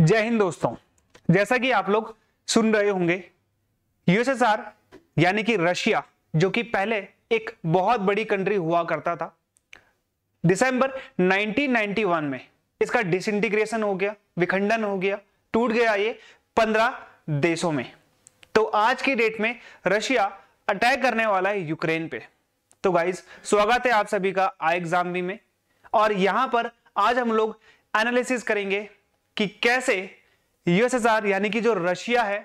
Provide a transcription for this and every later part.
जय हिंद दोस्तों जैसा कि आप लोग सुन रहे होंगे यूएसएसआर यानी कि रशिया जो कि पहले एक बहुत बड़ी कंट्री हुआ करता था दिसंबर 1991 में इसका डिसइंटीग्रेशन हो गया विखंडन हो गया टूट गया ये 15 देशों में तो आज की डेट में रशिया अटैक करने वाला है यूक्रेन पे तो गाइज स्वागत है आप सभी का आई एग्जाम में और यहां पर आज हम लोग एनालिसिस करेंगे कि कैसे यूएसएसआर यानी कि जो रशिया है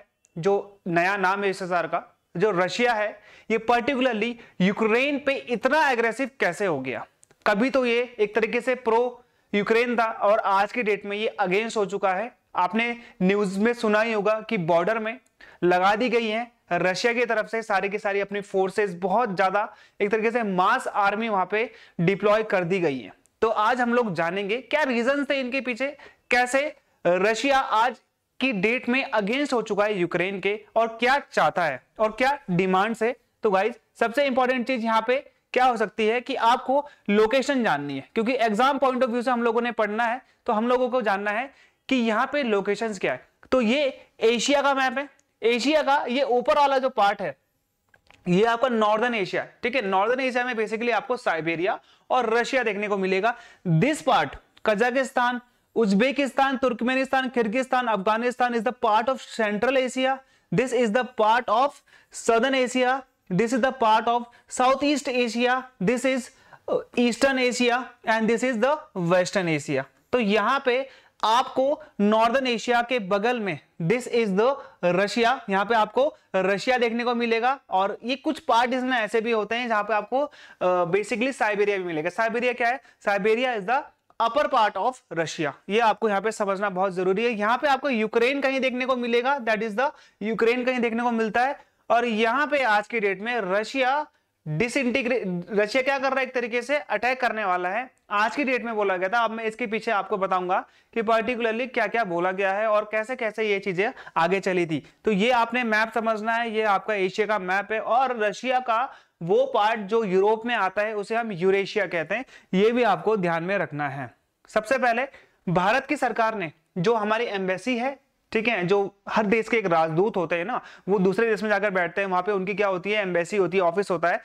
जो नया नाम है यूएसएसआर का जो रशिया है ये पर्टिकुलरली यूक्रेन पे इतना एग्रेसिव कैसे हो गया कभी तो ये एक तरीके से प्रो यूक्रेन था और आज के डेट में ये अगेंस्ट हो चुका है आपने न्यूज में सुना ही होगा कि बॉर्डर में लगा दी गई है रशिया की तरफ से सारी की सारी अपनी फोर्सेस बहुत ज्यादा एक तरीके से मास आर्मी वहां पे डिप्लॉय कर दी गई है तो आज हम लोग जानेंगे क्या रीजन थे इनके पीछे कैसे रशिया आज की डेट में अगेंस्ट हो चुका है यूक्रेन के और क्या चाहता है और क्या डिमांड है तो गाइज सबसे इंपॉर्टेंट चीज यहाँ पे क्या हो सकती है कि आपको लोकेशन जाननी है क्योंकि एग्जाम पॉइंट ऑफ व्यू से हम लोगों ने पढ़ना है तो हम लोगों को जानना है कि यहाँ पे लोकेशन क्या है तो ये एशिया का मैप है एशिया का ये ऊपर वाला जो पार्ट है ये आपका नॉर्दर्न एशिया ठीक है नॉर्दर्न एशिया में बेसिकली आपको साइबेरिया और रशिया देखने को मिलेगा this part Kazakhstan Uzbekistan Turkmenistan Kyrgyzstan Afghanistan is the part of Central Asia this is the part of southern Asia this is the part of South East Asia this is eastern Asia and this is the western Asia तो यहां पे आपको northern Asia के बगल में this is the Russia यहां पे आपको रशिया देखने को मिलेगा और ये कुछ पार्ट इसमें ऐसे भी होते हैं जहां पे आपको बेसिकली uh, साइबेरिया भी मिलेगा साइबेरिया क्या है Siberia is the upper part of Russia ये आपको यहाँ पे समझना बहुत जरूरी है यहाँ पे आपको यूक्रेन कहीं देखने को मिलेगा दैट इज द यूक्रेन कहीं देखने को मिलता है और यहाँ पे आज की डेट में रशिया डिसइंटीग्रेट रशिया क्या कर रहा है एक तरीके से अटैक करने वाला है आज की डेट में बोला गया था अब मैं इसके पीछे आपको बताऊंगा कि पर्टिकुलरली क्या क्या बोला गया है और कैसे कैसे ये चीजें आगे चली थी तो ये आपने मैप समझना है ये आपका एशिया का मैप है और रशिया का वो पार्ट जो यूरोप में आता है उसे हम यूरेशिया कहते हैं ये भी आपको ध्यान में रखना है सबसे पहले भारत की सरकार ने जो हमारी एम्बेसी है ठीक है जो हर देश के एक राजदूत होते हैं ना वो दूसरे देश में जाकर बैठते हैं वहां पे उनकी क्या होती है एम्बेसी होती है ऑफिस होता है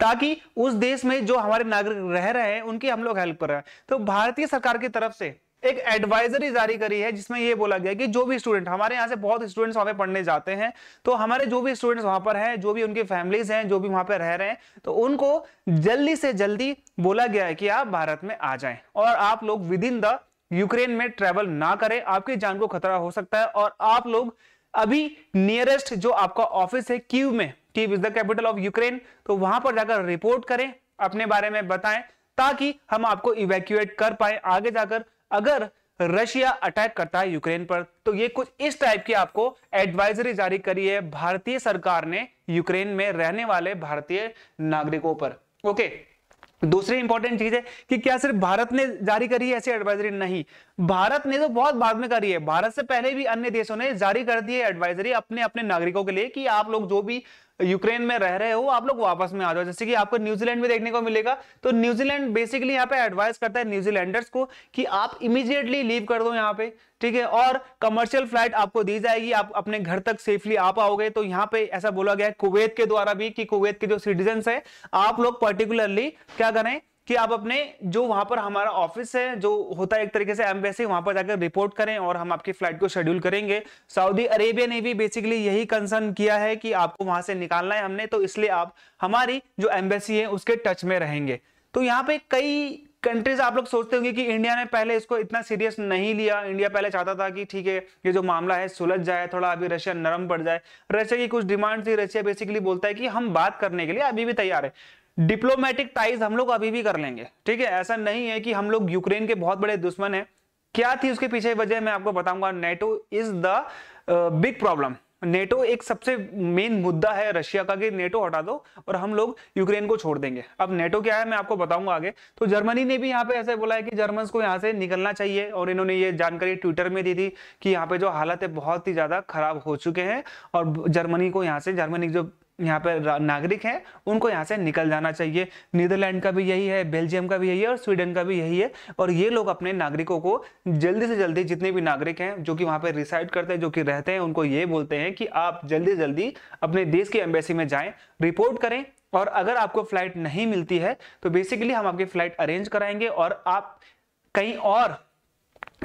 ताकि उस देश में जो हमारे नागरिक रह रहे हैं उनकी हम लोग हेल्प कर रहे हैं तो भारतीय सरकार की तरफ से एक एडवाइजरी जारी करी है जिसमें यह बोला गया कि जो भी स्टूडेंट हमारे यहाँ से बहुत स्टूडेंट्स वहां पे पढ़ने जाते हैं तो हमारे जो भी स्टूडेंट्स वहां पर हैं जो भी उनकी फैमिलीज हैं जो भी वहां पे रह रहे हैं तो उनको जल्दी से जल्दी बोला गया है कि आप भारत में आ जाएं और आप लोग विद इन द यूक्रेन में ट्रेवल ना करें आपकी जान को खतरा हो सकता है और आप लोग अभी नियरेस्ट जो आपका ऑफिस है कीव में Kyiv is the capital of Ukraine तो वहां पर जाकर रिपोर्ट करें अपने बारे में बताएं ताकि हम आपको इवैक्यूएट कर पाए आगे जाकर अगर रशिया अटैक करता है यूक्रेन पर तो ये कुछ इस टाइप की आपको एडवाइजरी जारी करी है भारतीय सरकार ने यूक्रेन में रहने वाले भारतीय नागरिकों पर ओके दूसरी इंपॉर्टेंट चीज है कि क्या सिर्फ भारत ने जारी करी है ऐसी एडवाइजरी नहीं भारत ने तो बहुत बाद में करी है भारत से पहले भी अन्य देशों ने जारी कर दी है एडवाइजरी अपने अपने नागरिकों के लिए कि आप लोग जो भी यूक्रेन में रह रहे हो आप लोग वापस में आ जाओ जैसे कि आपको न्यूजीलैंड में देखने को मिलेगा तो न्यूजीलैंड बेसिकली यहाँ पे एडवाइस करता है न्यूजीलैंडर्स को कि आप इमीजिएटली लीव कर दो यहाँ पे ठीक है और कमर्शियल फ्लाइट आपको दी जाएगी आप अपने घर तक सेफली आ पाओगे तो यहाँ पे ऐसा बोला गया है कुवैत के द्वारा भी कि कुवैत के जो सिटीजन है आप लोग पर्टिकुलरली क्या करें कि आप अपने जो वहां पर हमारा ऑफिस है जो होता है एक तरीके से एम्बेसी वहां पर जाकर रिपोर्ट करें और हम आपकी फ्लाइट को शेड्यूल करेंगे सऊदी अरेबिया ने भी बेसिकली यही कंसर्न किया है कि आपको वहां से निकालना है हमने तो इसलिए आप हमारी जो एम्बेसी है उसके टच में रहेंगे तो यहाँ पे कई कंट्रीज आप लोग सोचते होंगे कि इंडिया ने पहले इसको इतना सीरियस नहीं लिया इंडिया पहले चाहता था कि ठीक है ये जो मामला है सुलझ जाए थोड़ा अभी रशिया नरम पड़ जाए रशिया की कुछ डिमांड थी रशिया बेसिकली बोलता है कि हम बात करने के लिए अभी भी तैयार है डिप्लोमेटिक टाइज हम लोग अभी भी कर लेंगे ठीक है ऐसा नहीं है कि हम लोग यूक्रेन के बहुत बड़े दुश्मन है क्या थी उसके पीछे वजह मैं आपको बताऊंगा NATO is the big problem NATO एक सबसे मेन मुद्दा है रशिया का कि नेटो हटा दो और हम लोग यूक्रेन को छोड़ देंगे अब नेटो क्या है मैं आपको बताऊंगा आगे तो जर्मनी ने भी यहाँ पे ऐसे बोला है कि जर्मन को यहाँ से निकलना चाहिए और इन्होंने ये जानकारी ट्विटर में दी थी कि यहाँ पे जो हालत है बहुत ही ज्यादा खराब हो चुके हैं और जर्मनी को यहाँ से जर्मनी जो यहाँ पर नागरिक हैं उनको यहाँ से निकल जाना चाहिए नीदरलैंड का भी यही है बेल्जियम का भी यही है और स्वीडन का भी यही है और ये लोग अपने नागरिकों को जल्दी से जल्दी जितने भी नागरिक हैं जो कि वहाँ पर रिसाइड करते हैं जो कि रहते हैं उनको ये बोलते हैं कि आप जल्दी जल्दी अपने देश की एम्बेसी में जाएँ रिपोर्ट करें और अगर आपको फ्लाइट नहीं मिलती है तो बेसिकली हम आपकी फ्लाइट अरेंज कराएंगे और आप कहीं और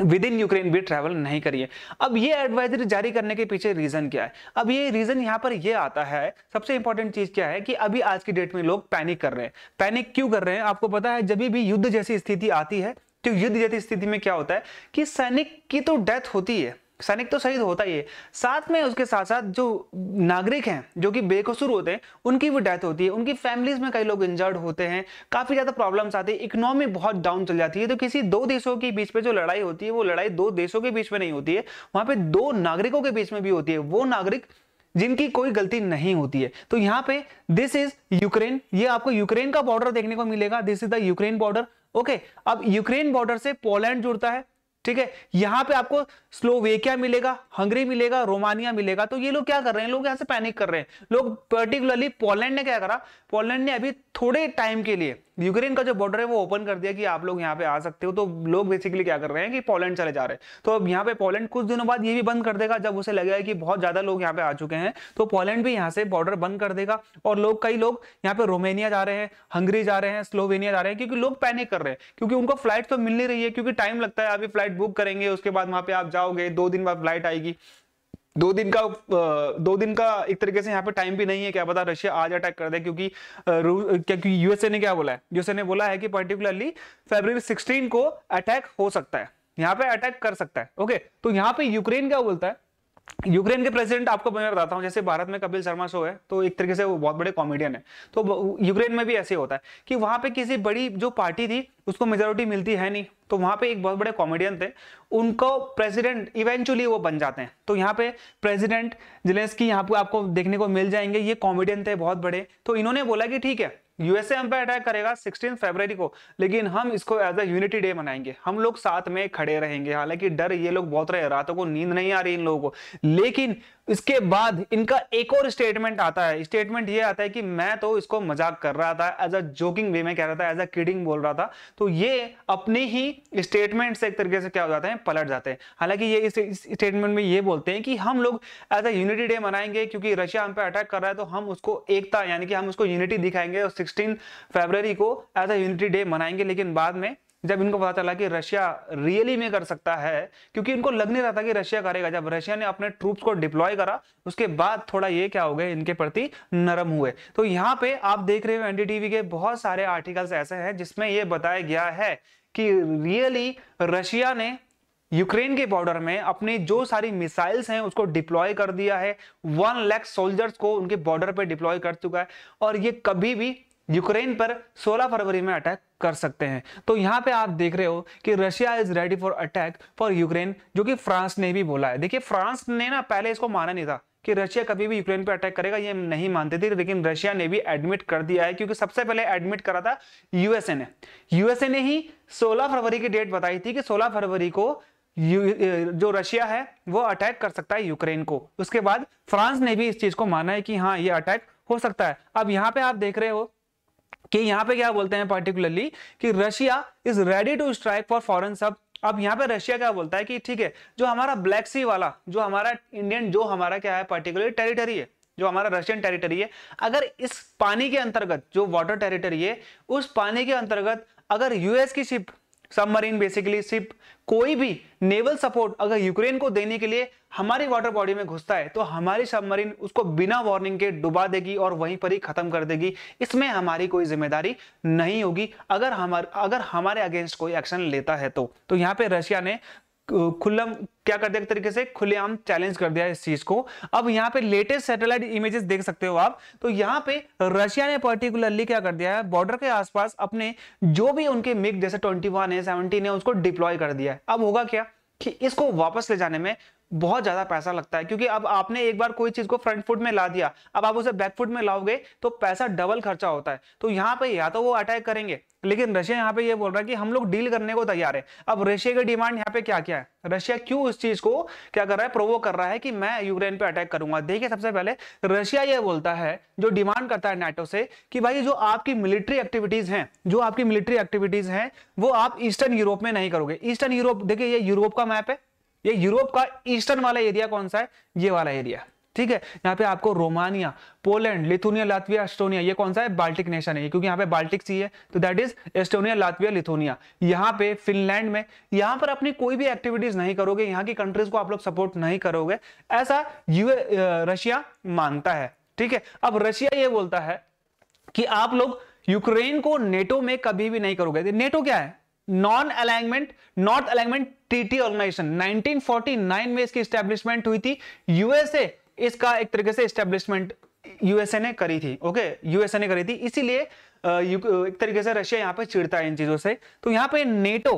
विद इन यूक्रेन भी ट्रैवल नहीं करिए अब ये एडवाइजरी जारी करने के पीछे रीजन क्या है अब ये रीजन यहाँ पर ये आता है सबसे इंपॉर्टेंट चीज क्या है कि अभी आज की डेट में लोग पैनिक कर रहे हैं पैनिक क्यों कर रहे हैं आपको पता है जब भी युद्ध जैसी स्थिति आती है तो युद्ध जैसी स्थिति में क्या होता है कि सैनिक की तो डेथ होती है सैनिक तो शहीद होता ही है साथ में उसके साथ साथ जो नागरिक हैं जो कि बेकसूर होते हैं उनकी भी डेथ होती है उनकी फैमिलीज में कई लोग इंजर्ड होते हैं काफ़ी ज़्यादा प्रॉब्लम्स आती है इकोनॉमी बहुत डाउन चल जाती है तो किसी दो देशों के बीच में जो लड़ाई होती है वो लड़ाई दो देशों के बीच में नहीं होती है वहां पर दो नागरिकों के बीच में भी होती है वो नागरिक जिनकी कोई गलती नहीं होती है तो यहाँ पे दिस इज यूक्रेन ये आपको यूक्रेन का बॉर्डर देखने को मिलेगा this is the Ukraine border okay अब यूक्रेन बॉर्डर से पोलैंड जुड़ता है ठीक है यहां पे आपको स्लोवेकिया मिलेगा हंगरी मिलेगा रोमानिया मिलेगा तो ये लोग क्या कर रहे हैं लोग यहां से पैनिक कर रहे हैं लोग पर्टिकुलरली पोलैंड ने क्या करा पोलैंड ने अभी थोड़े टाइम के लिए यूक्रेन का जो बॉर्डर है वो ओपन कर दिया कि आप लोग यहाँ पे आ सकते हो तो लोग बेसिकली क्या कर रहे हैं कि पोलैंड चले जा रहे हैं तो अब यहाँ पे पोलैंड कुछ दिनों बाद ये भी बंद कर देगा जब उसे लगेगा कि बहुत ज्यादा लोग यहाँ पे आ चुके हैं तो पोलैंड भी यहाँ से बॉर्डर बंद कर देगा और लोग कई लोग यहाँ पे रोमेनिया जा रहे हैं हंगरी जा रहे हैं स्लोवेनिया जा रहे हैं क्योंकि लोग पैनिक कर रहे हैं क्योंकि उनको फ्लाइट तो मिल नहीं रही है क्योंकि टाइम लगता है अभी फ्लाइट बुक करेंगे उसके बाद वहाँ पे आप जाओगे दो दिन बाद फ्लाइट आएगी दो दिन का दो दिन का एक तरीके से यहाँ पे टाइम भी नहीं है क्या पता रशिया आज अटैक कर दे क्योंकि क्योंकि यूएसए ने क्या बोला है यूएसए ने बोला है कि पर्टिकुलरली फेब्रवरी सिक्सटीन को अटैक हो सकता है यहाँ पे अटैक कर सकता है ओके तो यहाँ पे यूक्रेन क्या बोलता है यूक्रेन के प्रेसिडेंट आपको मैं बताता हूँ जैसे भारत में कपिल शर्मा शो है तो एक तरीके से वो बहुत बड़े कॉमेडियन है तो यूक्रेन में भी ऐसे होता है कि वहाँ पे किसी बड़ी जो पार्टी थी उसको मेजोरिटी मिलती है नहीं तो वहाँ पे एक बहुत बड़े कॉमेडियन थे उनको प्रेसिडेंट इवेंचुअली वो बन जाते हैं तो यहाँ पे प्रेसिडेंट की यहाँ पे आपको देखने को मिल जाएंगे ये कॉमेडियन थे बहुत बड़े तो इन्होंने बोला कि ठीक है यूएसए हम पे अटैक करेगा 16 फरवरी को लेकिन हम इसको एज अ यूनिटी डे मनाएंगे हम लोग साथ में खड़े रहेंगे हालांकि डर ये लोग बहुत रहे रातों को नींद नहीं आ रही इन लोगों को लेकिन इसके बाद इनका एक और स्टेटमेंट आता है स्टेटमेंट ये आता है कि मैं तो इसको मजाक कर रहा था एज अ जोकिंग वे में कह रहा था एज अ किडिंग बोल रहा था तो ये अपने ही स्टेटमेंट से एक तरीके से क्या हो जाते हैं पलट जाते हैं हालांकि ये इस स्टेटमेंट में ये बोलते हैं कि हम लोग एज अ यूनिटी डे मनाएंगे क्योंकि रशिया हम पे अटैक कर रहा है तो हम उसको एकता यानी कि हम उसको यूनिटी दिखाएंगे और सिक्सटीन फेबररी को एज ए यूनिटी डे मनाएंगे लेकिन बाद में जब इनको पता चला कि रशिया रियली में कर सकता है क्योंकि इनको लग नहीं रहा था कि रशिया करेगा जब रशिया ने अपने ट्रूप्स को डिप्लॉय करा उसके बाद थोड़ा ये क्या हो गया इनके प्रति नरम हुए तो यहाँ पे आप देख रहे हो एनडीटीवी के बहुत सारे आर्टिकल्स ऐसे हैं जिसमें ये बताया गया है कि रियली रशिया ने यूक्रेन के बॉर्डर में अपनी जो सारी मिसाइल्स हैं उसको डिप्लॉय कर दिया है वन लैख सोल्जर्स को उनके बॉर्डर पे डिप्लॉय कर चुका है और ये कभी भी यूक्रेन पर 16 फरवरी में अटैक कर सकते हैं तो यहां पे आप देख रहे हो कि Russia is ready for attack for Ukraine जो कि फ्रांस ने भी बोला है देखिए फ्रांस ने ना पहले इसको माना नहीं था कि रशिया कभी भी यूक्रेन पर अटैक करेगा ये नहीं मानते थे लेकिन रशिया ने भी एडमिट कर दिया है क्योंकि सबसे पहले एडमिट करा था यूएसए ने यूएसए ने ही 16 फरवरी की डेट बताई थी कि 16 फरवरी को जो रशिया है वो अटैक कर सकता है यूक्रेन को उसके बाद फ्रांस ने भी इस चीज को माना है कि हाँ ये अटैक हो सकता है अब यहां पे आप देख रहे हो कि यहाँ पे क्या बोलते हैं पर्टिकुलरली कि Russia is ready to strike for foreign सब अब यहाँ पे रशिया क्या बोलता है कि ठीक है जो हमारा ब्लैक सी वाला जो हमारा इंडियन जो हमारा क्या है पर्टिकुलर टेरिटरी है जो हमारा रशियन टेरिटरी है अगर इस पानी के अंतर्गत जो वाटर टेरिटरी है उस पानी के अंतर्गत अगर यूएस की शिप सबमरीन बेसिकली सिप कोई भी नेवल सपोर्ट अगर यूक्रेन को देने के लिए हमारी वाटर बॉडी में घुसता है तो हमारी सबमरीन उसको बिना वार्निंग के डुबा देगी और वहीं पर ही खत्म कर देगी इसमें हमारी कोई जिम्मेदारी नहीं होगी अगर हमारे अगर हमारे अगेंस्ट कोई एक्शन लेता है तो तो यहाँ पे रशिया ने खुला क्या कर दिया एक तरीके से खुलेआम चैलेंज कर दिया इस चीज को अब यहाँ पे लेटेस्ट सैटेलाइट इमेजेस देख सकते हो आप तो यहाँ पे रशिया ने पर्टिकुलरली क्या कर दिया है बॉर्डर के आसपास अपने जो भी उनके मिग जैसे ट्वेंटी वन है सेवनटीन है उसको डिप्लॉय कर दिया है अब होगा क्या कि इसको वापस ले जाने में बहुत ज्यादा पैसा लगता है क्योंकि अब आपने एक बार कोई चीज को फ्रंट फुट में ला दिया अब आप उसे बैक फुट में लाओगे तो पैसा डबल खर्चा होता है तो यहाँ पे या तो वो अटैक करेंगे लेकिन रशिया यहाँ पे ये यह बोल रहा है कि हम लोग डील करने को तैयार है अब रशिया की डिमांड यहाँ पे क्या क्या है रशिया क्यों इस चीज को क्या कर रहा है प्रोवो कर रहा है कि मैं यूक्रेन पे अटैक करूंगा देखिए सबसे पहले रशिया ये बोलता है जो डिमांड करता है नेटो से कि भाई जो आपकी मिलिट्री एक्टिविटीज हैं जो आपकी मिलिट्री एक्टिविटीज हैं वो आप ईस्टर्न यूरोप में नहीं करोगे ईस्टर्न यूरोप देखिए ये यूरोप का मैप है ये यूरोप का ईस्टर्न वाला एरिया कौन सा है ये वाला एरिया ठीक है यहाँ पे आपको Romania Poland Lithuania Latvia Estonia ये कौन सा है बाल्टिक नेशन है क्योंकि यहाँ पे बाल्टिक सी है तो that is Estonia Latvia Lithuania यहाँ पे फिनलैंड में यहाँ पर अपनी कोई भी एक्टिविटीज नहीं करोगे यहाँ की कंट्रीज को आप लोग सपोर्ट नहीं करोगे ऐसा यू रशिया मानता है ठीक है अब रशिया ये बोलता है कि आप लोग यूक्रेन को नेटो में कभी भी नहीं करोगे नेटो क्या है non alignment north alignment treaty organisation 1949 में इसकी स्टैब्लिशमेंट हुई थी यूएसए इसका एक तरीके से स्टैब्लिशमेंट यूएसए ने करी थी ओके यूएसए ने करी थी इसीलिए एक तरीके से रशिया यहां पे चिड़ता है इन चीजों से तो यहां पे नेटो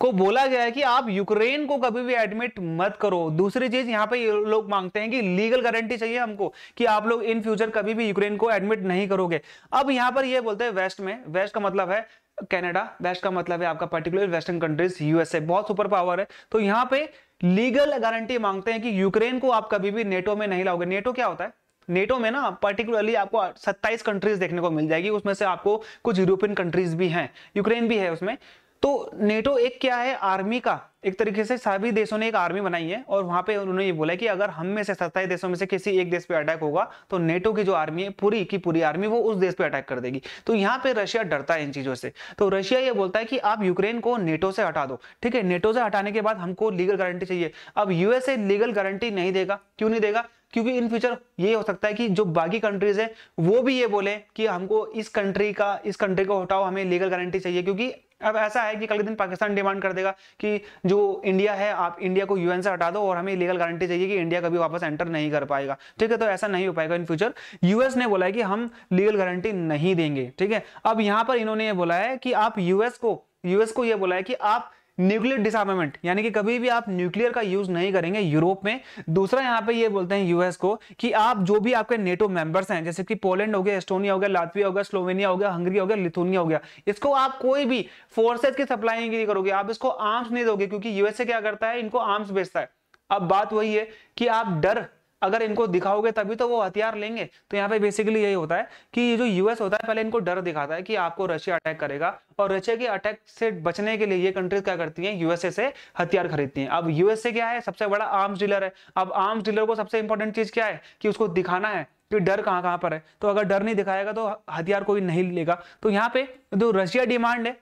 को बोला गया है कि आप यूक्रेन को कभी भी एडमिट मत करो दूसरी चीज यहाँ पे ये लोग मांगते हैं कि लीगल गारंटी चाहिए हमको कि आप लोग इन फ्यूचर कभी भी यूक्रेन को एडमिट नहीं करोगे अब यहां पर ये बोलते हैं वेस्ट में वेस्ट का मतलब है कनाडा वेस्ट का मतलब है आपका पर्टिकुलर वेस्टर्न कंट्रीज यूएसए बहुत सुपर पावर है तो यहां पे लीगल गारंटी मांगते हैं कि यूक्रेन को आप कभी भी नेटो में नहीं लाओगे नेटो क्या होता है नेटो में ना पर्टिकुलरली आपको 27 कंट्रीज देखने को मिल जाएगी उसमें से आपको कुछ यूरोपियन कंट्रीज भी हैं यूक्रेन भी है उसमें तो नेटो एक क्या है आर्मी का एक तरीके से सभी देशों ने एक आर्मी बनाई है और वहां पे उन्होंने ये बोला कि अगर हम में से सत्ताईस देशों में से किसी एक देश पे अटैक होगा तो नेटो की जो आर्मी है पूरी की पूरी आर्मी वो उस देश पे अटैक कर देगी तो यहाँ पे रशिया डरता है इन चीजों से तो रशिया ये बोलता है कि आप यूक्रेन को नेटो से हटा दो ठीक है नेटो से हटाने के बाद हमको लीगल गारंटी चाहिए अब यूएसए लीगल गारंटी नहीं देगा क्यों नहीं देगा क्योंकि इन फ्यूचर ये हो सकता है कि जो बाकी कंट्रीज है वो भी ये बोले कि हमको इस कंट्री का इस कंट्री को हटाओ हमें लीगल गारंटी चाहिए क्योंकि अब ऐसा है कि कल के दिन पाकिस्तान डिमांड कर देगा कि जो इंडिया है आप इंडिया को यूएन से हटा दो और हमें लीगल गारंटी चाहिए कि इंडिया कभी वापस एंटर नहीं कर पाएगा ठीक है तो ऐसा नहीं हो पाएगा इन फ्यूचर यूएस ने बोला है कि हम लीगल गारंटी नहीं देंगे ठीक है अब यहां पर इन्होंने ये बोला है कि आप यूएस को यूएस को यह बोला है कि आप न्यूक्लियर डिसआर्मामेंट यानी कि कभी भी आप न्यूक्लियर का यूज नहीं करेंगे यूरोप में दूसरा यहां पे ये बोलते हैं यूएस को कि आप जो भी आपके नेटो मेंबर्स हैं जैसे कि पोलैंड हो गया एस्टोनिया हो गया लातविया हो गया स्लोवेनिया हो गया हंगरी हो गया लिथुनिया हो गया इसको आप कोई भी फोर्सेज की सप्लाई नहीं करोगे आप इसको आर्म्स नहीं दोगे क्योंकि यूएसए क्या करता है इनको आर्म्स बेचता है अब बात वही है कि आप डर अगर इनको दिखाओगे तभी तो वो हथियार लेंगे तो यहाँ पे बेसिकली यही होता है कि ये जो यूएस होता है पहले इनको डर दिखाता है कि आपको रशिया अटैक करेगा और रशिया के अटैक से बचने के लिए ये कंट्रीज क्या करती हैं यूएसए से हथियार खरीदती हैं अब यूएसए क्या है सबसे बड़ा आर्म्स डीलर है अब आर्म्स डीलर को सबसे इंपॉर्टेंट चीज क्या है कि उसको दिखाना है कि डर कहाँ कहाँ पर है तो अगर डर नहीं दिखाएगा तो हथियार कोई नहीं लेगा तो यहाँ पे जो रशिया डिमांड है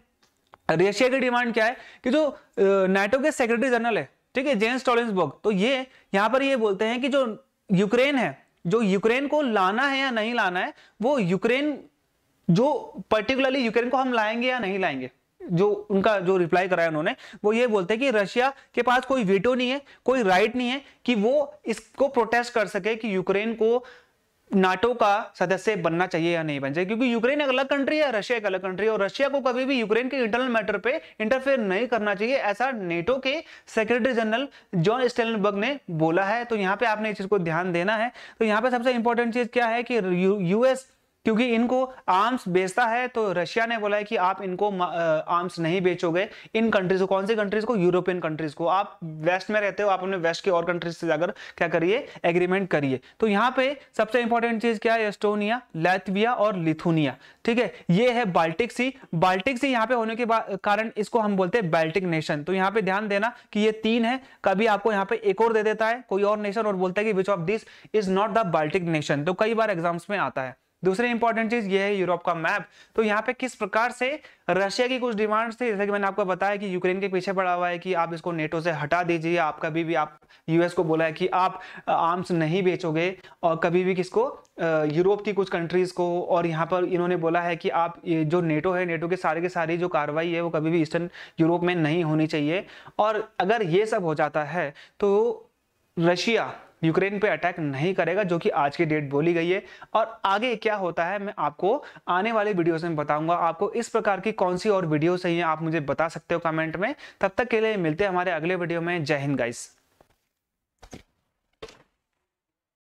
रशिया की डिमांड क्या है कि जो नाइटो के सेक्रेटरी जनरल है ठीक है जेन्स स्टॉलिन्सबर्ग तो ये यहाँ पर ये बोलते हैं कि जो यूक्रेन है जो यूक्रेन को लाना है या नहीं लाना है वो यूक्रेन जो पर्टिकुलरली यूक्रेन को हम लाएंगे या नहीं लाएंगे जो उनका जो रिप्लाई कराया उन्होंने वो ये बोलते हैं कि रशिया के पास कोई वीटो नहीं है कोई राइट नहीं है कि वो इसको प्रोटेस्ट कर सके कि यूक्रेन को नाटो का सदस्य बनना चाहिए या नहीं बन चाहिए क्योंकि यूक्रेन एक अलग कंट्री है रशिया एक अलग कंट्री है और रशिया को कभी भी यूक्रेन के इंटरनल मैटर पे इंटरफेयर नहीं करना चाहिए ऐसा नेटो के सेक्रेटरी जनरल जॉन स्टेलनबर्ग ने बोला है तो यहाँ पे आपने इस चीज को ध्यान देना है तो यहाँ पे सबसे इंपॉर्टेंट चीज क्या है कि यूएस क्योंकि इनको आर्म्स बेचता है तो रशिया ने बोला है कि आप इनको आर्म्स नहीं बेचोगे इन कंट्रीज को कौन सी कंट्रीज को यूरोपियन कंट्रीज को आप वेस्ट में रहते हो आप अपने वेस्ट के और कंट्रीज से जाकर क्या करिए एग्रीमेंट करिए तो यहाँ पे सबसे इंपॉर्टेंट चीज क्या है एस्टोनिया लैथविया और लिथुनिया ठीक है ये है बाल्टिक सी बाल्टिक सी यहाँ पे होने के कारण इसको हम बोलते हैं बाल्टिक नेशन तो यहाँ पे ध्यान देना कि ये तीन है कभी आपको यहाँ पे एक और दे देता है कोई और नेशन और बोलता है कि which of this is not the Baltic nation तो कई बार एग्जाम्स में आता है दूसरी इंपॉर्टेंट चीज ये है यूरोप का मैप तो यहाँ पे किस प्रकार से रशिया की कुछ डिमांड थी जैसे कि मैंने आपको बताया कि यूक्रेन के पीछे पड़ा हुआ है कि आप इसको नेटो से हटा दीजिए आप कभी भी आप यूएस को बोला है कि आप आर्म्स नहीं बेचोगे और कभी भी किसको यूरोप की कुछ कंट्रीज को और यहाँ पर इन्होंने बोला है कि आप जो नेटो है नेटो के सारे के सारी जो कार्रवाई है वो कभी भी ईस्टर्न यूरोप में नहीं होनी चाहिए और अगर ये सब हो जाता है तो रशिया यूक्रेन पे अटैक नहीं करेगा जो कि आज की डेट बोली गई है और आगे क्या होता है मैं आपको आने वाले वीडियोस में बताऊंगा आपको इस प्रकार की कौन सी और वीडियो चाहिए आप मुझे बता सकते हो कमेंट में तब तक के लिए मिलते हैं हमारे अगले वीडियो में जय हिंद गाइस